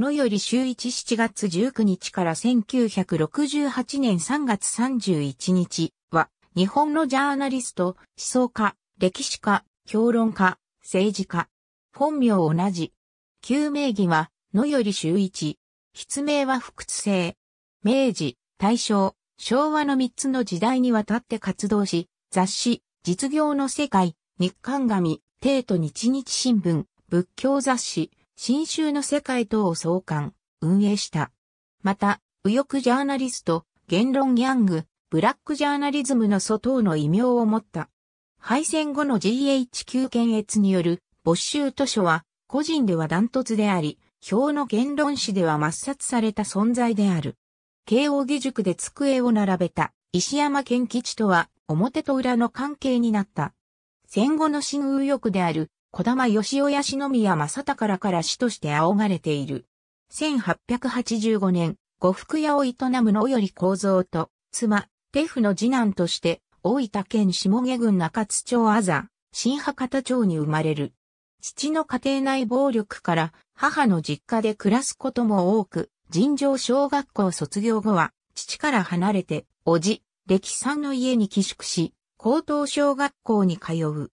のより週1 7月19日から1968年3月31日は、日本のジャーナリスト、思想家、歴史家、評論家、政治家。本名同じ。旧名義は、のより週一。筆名は福津生。明治、大正、昭和の3つの時代にわたって活動し、雑誌、実業の世界、日刊紙、帝都日日新聞、仏教雑誌、新州の世界等を創刊、運営した。また、右翼ジャーナリスト、言論ギャング、ブラックジャーナリズムの祖等の異名を持った。敗戦後の GHQ 検閲による没収図書は、個人ではダントツであり、表の言論誌では抹殺された存在である。慶応義塾で机を並べた石山健吉とは表と裏の関係になった。戦後の新右翼である児玉義雄や宮正隆から死として仰がれている。1885年、呉服屋を営む野より構造と、妻、手夫の次男として、大分県下毛郡中津町あざ、新博多町に生まれる。父の家庭内暴力から母の実家で暮らすことも多く、尋常小学校卒業後は、父から離れて、おじ、歴さんの家に寄宿し、高等小学校に通う。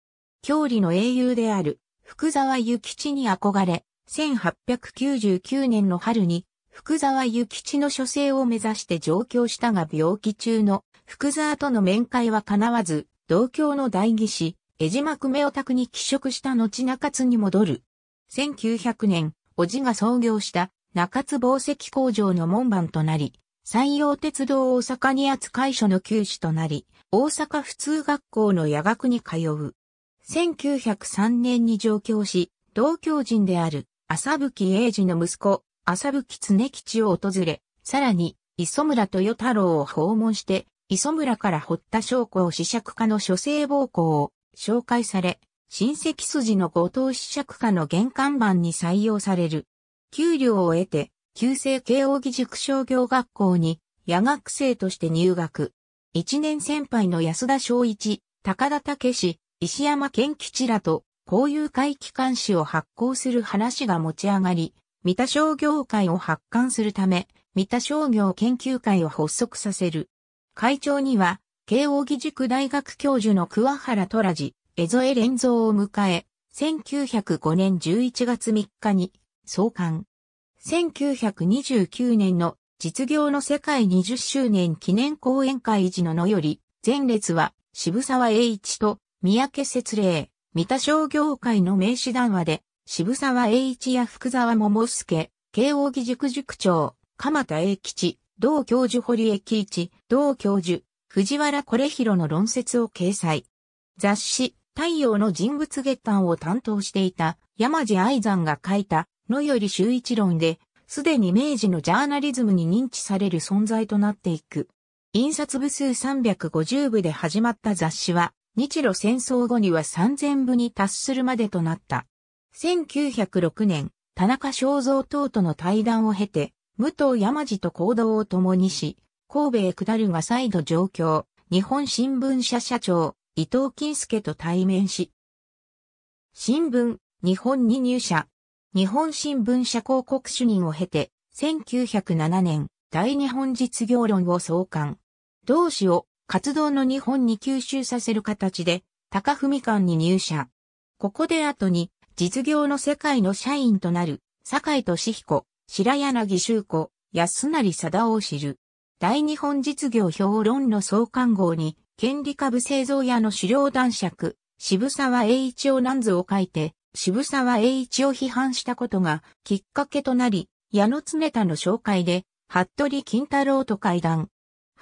郷里の英雄である福沢諭吉に憧れ、1899年の春に福沢諭吉の書生を目指して上京したが病気中の福沢との面会は叶わず、同郷の代議士、江島久米オ宅に帰職した後中津に戻る。1900年、叔父が創業した中津宝石工場の門番となり、山陽鉄道大阪に扱い所の旧士となり、大阪普通学校の夜学に通う。1903年に上京し、同郷人である浅吹英二の息子、浅吹常吉を訪れ、さらに磯村豊太郎を訪問して、磯村から堀田将校試釈家の諸生暴行を紹介され、親戚筋の後藤試釈家の玄関版に採用される。給料を得て、旧制慶応義塾商業学校に、夜学生として入学。一年先輩の安田昭一、高田武史、石山県吉らと交友会機関誌を発行する話が持ち上がり、三田商業会を発刊するため、三田商業研究会を発足させる。会長には、慶応義塾大学教授の桑原虎寺、江添連蔵を迎え、1905年11月3日に創刊。1929年の実業の世界20周年記念講演会時ののより、前列は渋沢栄一と三宅節令、三田商業会の名詞談話で、渋沢栄一や福沢桃介、慶応義塾塾長、鎌田栄吉、同教授堀江喜一、同教授、藤原これひの論説を掲載。雑誌、太陽の人物月間を担当していた山地愛山が書いた、のより周一論で、すでに明治のジャーナリズムに認知される存在となっていく。印刷部数350部で始まった雑誌は、日露戦争後には3000部に達するまでとなった。1906年、田中正造等との対談を経て、武藤山路と行動を共にし、神戸へ下るが再度上京、日本新聞社社長、伊藤金介と対面し、新聞、日本に入社、日本新聞社広告主任を経て、1907年、大日本実業論を創刊。同志を活動の日本に吸収させる形で、高文館に入社。ここで後に、実業の世界の社員となる、坂井敏彦、白柳修子、安成貞を知る。大日本実業評論の創刊号に、権利株製造屋の狩猟男爵、渋沢栄一を何図を書いて、渋沢栄一を批判したことがきっかけとなり、矢野常田の紹介で、服部金太郎と会談。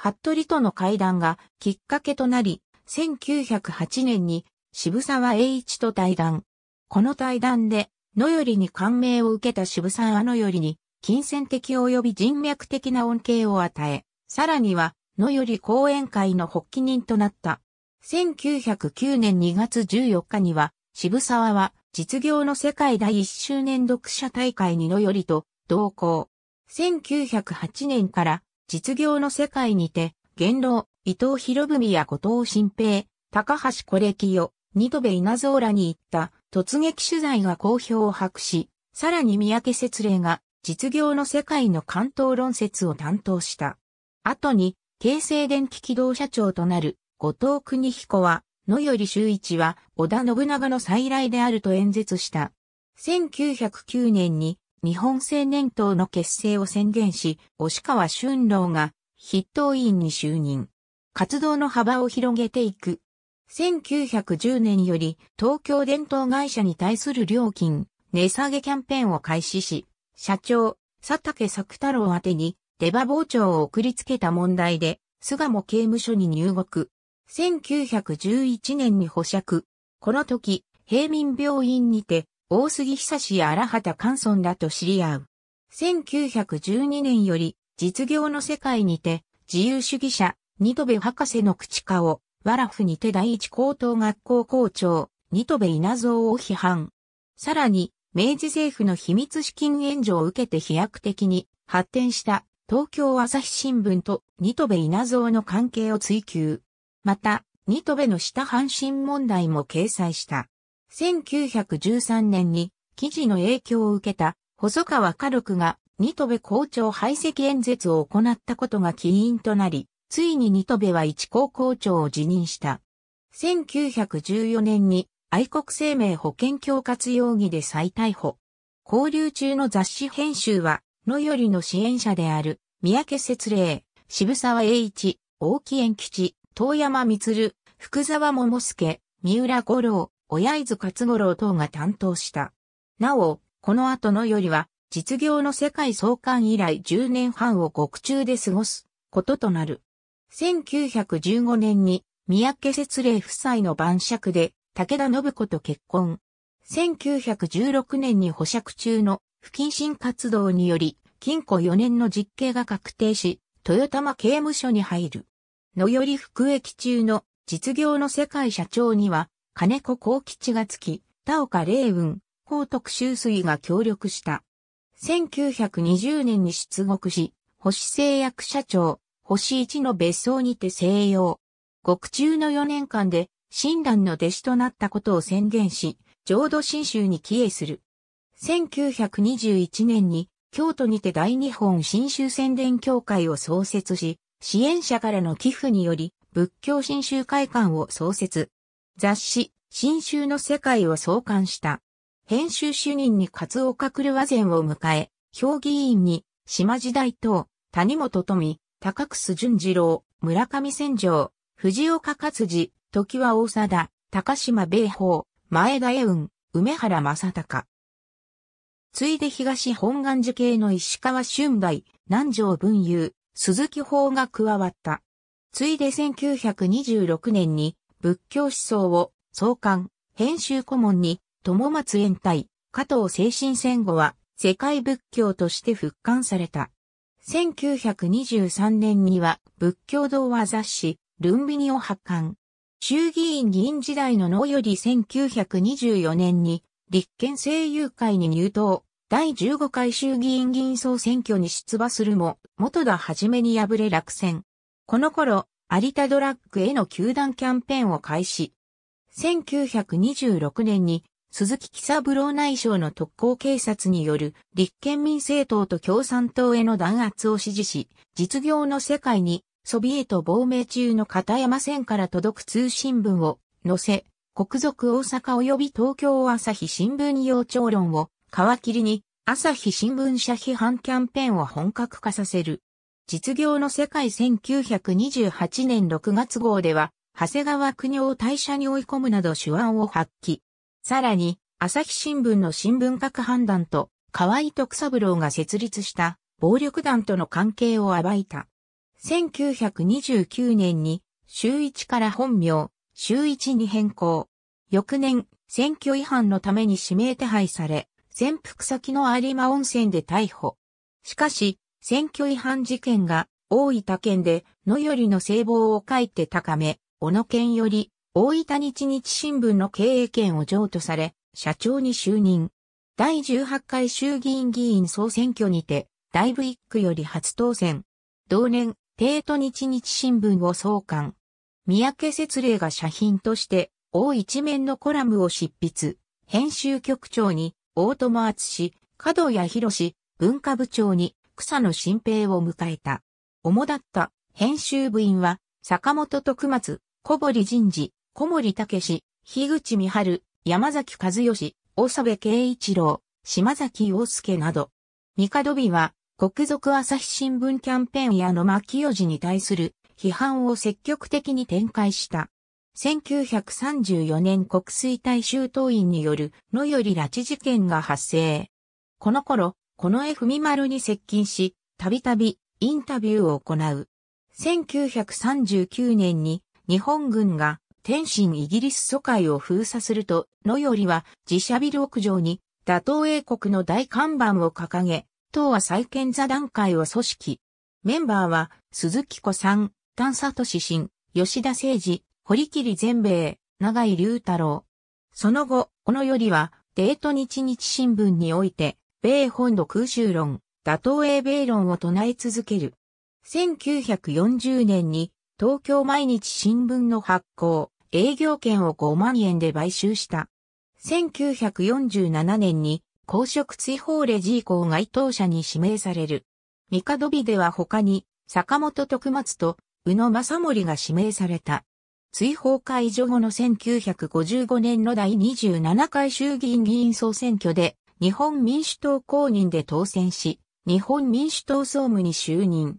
服部との会談がきっかけとなり、1908年に渋沢栄一と対談。この対談で、野よりに感銘を受けた渋沢野よりに、金銭的及び人脈的な恩恵を与え、さらには、野より講演会の発起人となった。1909年2月14日には、渋沢は実業の世界第1周年読者大会に野よりと同行。1908年から実業の世界にて、元老、伊藤博文や後藤新平、高橋コレキヨ、ニトベ稲蔵らに行った突撃取材が好評を博し、さらに三宅節令が実業の世界の関東論説を担当した。後に、京成電気機動社長となる後藤邦彦は、野より周一は織田信長の再来であると演説した。1909年に日本青年党の結成を宣言し、押川俊郎が筆頭委員に就任。活動の幅を広げていく。1910年より東京伝統会社に対する料金、値下げキャンペーンを開始し、社長、佐竹作太郎宛に出馬包丁を送りつけた問題で、菅も刑務所に入国。1911年に保釈。この時、平民病院にて大杉久志や荒畑寛村らと知り合う。1912年より実業の世界にて自由主義者、ニトベ博士の口顔、を、ワラフにて第一高等学校校長、ニトベ稲造を批判。さらに、明治政府の秘密資金援助を受けて飛躍的に発展した東京朝日新聞とニトベ稲造の関係を追求。また、ニトベの下半身問題も掲載した。1913年に記事の影響を受けた細川家禄が二戸校長排斥演説を行ったことが起因となり、ついに二戸は一高校長を辞任した。1914年に愛国生命保険恐喝容疑で再逮捕。交流中の雑誌編集は、のよりの支援者である、三宅節令、渋沢栄一、大木園吉、遠山光、福沢桃介、三浦五郎、親伊豆勝五郎等が担当した。なお、この後のよりは、実業の世界創刊以来10年半を獄中で過ごすこととなる。1915年に三宅節礼夫妻の晩酌で武田信子と結婚。1916年に保釈中の不謹慎活動により禁錮4年の実刑が確定し、豊玉刑務所に入る。のより服役中の実業の世界社長には金子幸吉がつき、田岡霊雲、高徳修水が協力した。1920年に出国し、星製薬社長、星一の別荘にて西洋。獄中の4年間で、親鸞の弟子となったことを宣言し、浄土真宗に帰依する。1921年に、京都にて大日本新宗宣伝協会を創設し、支援者からの寄付により、仏教新宗会館を創設。雑誌、新州の世界を創刊した。編集主任に勝岡ワゼンを迎え、評議員に、島時代等、谷本富、高楠淳次郎、村上千丈、藤岡勝次、時は大貞、高島米宝、前田恵雲、梅原正隆。ついで東本願寺系の石川春大、南条文雄、鈴木法が加わった。ついで1926年に仏教思想を創刊、編集顧問に、友松延退、加藤精神戦後は、世界仏教として復刊された。1923年には、仏教童話雑誌、ルンビニを発刊。衆議院議員時代の脳より1924年に、立憲政友会に入党、第15回衆議院議員総選挙に出馬するも、元田はじめに敗れ落選。この頃、有田ドラッグへの球団キャンペーンを開始。1926年に鈴木喜三郎内相の特攻警察による立憲民政党と共産党への弾圧を支持し、実業の世界にソビエト亡命中の片山線から届く通信文を載せ、国賊大阪及び東京朝日新聞要聴論を皮切りに朝日新聞社批判キャンペーンを本格化させる。実業の世界1928年6月号では、長谷川国を退社に追い込むなど手腕を発揮。さらに、朝日新聞の新聞各判断と、河合徳三郎が設立した暴力団との関係を暴いた。1929年に、週一から本名、週一に変更。翌年、選挙違反のために指名手配され、潜伏先の有馬温泉で逮捕。しかし、選挙違反事件が大分県で野よりの聖望を書いて高め、小野県より大分日日新聞の経営権を譲渡され、社長に就任。第18回衆議院議員総選挙にて、大部一区より初当選。同年、帝都日日新聞を創刊。三宅節令が社品として、大一面のコラムを執筆。編集局長に、大友厚氏、角谷博士、文化部長に、草野新平を迎えた。主だった編集部員は、坂本徳松、小堀仁治、小森武樋口美春、山崎和義、佐部圭一郎、島崎洋介など。三角美は、国賊朝日新聞キャンペーンやの牧清寺に対する批判を積極的に展開した。1934年国水大衆党員による野より拉致事件が発生。この頃、この絵ミマに接近し、たびたびインタビューを行う。1939年に日本軍が天津イギリス疎開を封鎖すると、のよりは自社ビル屋上に打倒英国の大看板を掲げ、党は再建座談会を組織。メンバーは鈴木子さん、丹里市新、吉田誠二、堀切全米衛、長井隆太郎。その後、このよりは、デート日日新聞において、米本土空襲論、打倒英米論を唱え続ける。1940年に東京毎日新聞の発行、営業権を5万円で買収した。1947年に公職追放レジー降該当者に指名される。角日では他に坂本徳松と宇野正森が指名された。追放解除後の1955年の第27回衆議院議員総選挙で日本民主党公認で当選し、日本民主党総務に就任。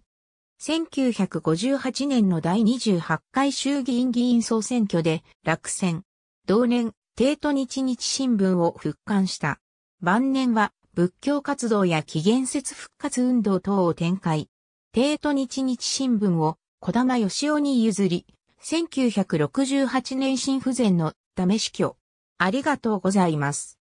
1958年の第28回衆議院議員総選挙で落選。同年、帝都日日新聞を復刊した。晩年は仏教活動や紀元節復活運動等を展開。帝都日日新聞を小玉義雄に譲り、1968年新不全のため死去。ありがとうございます。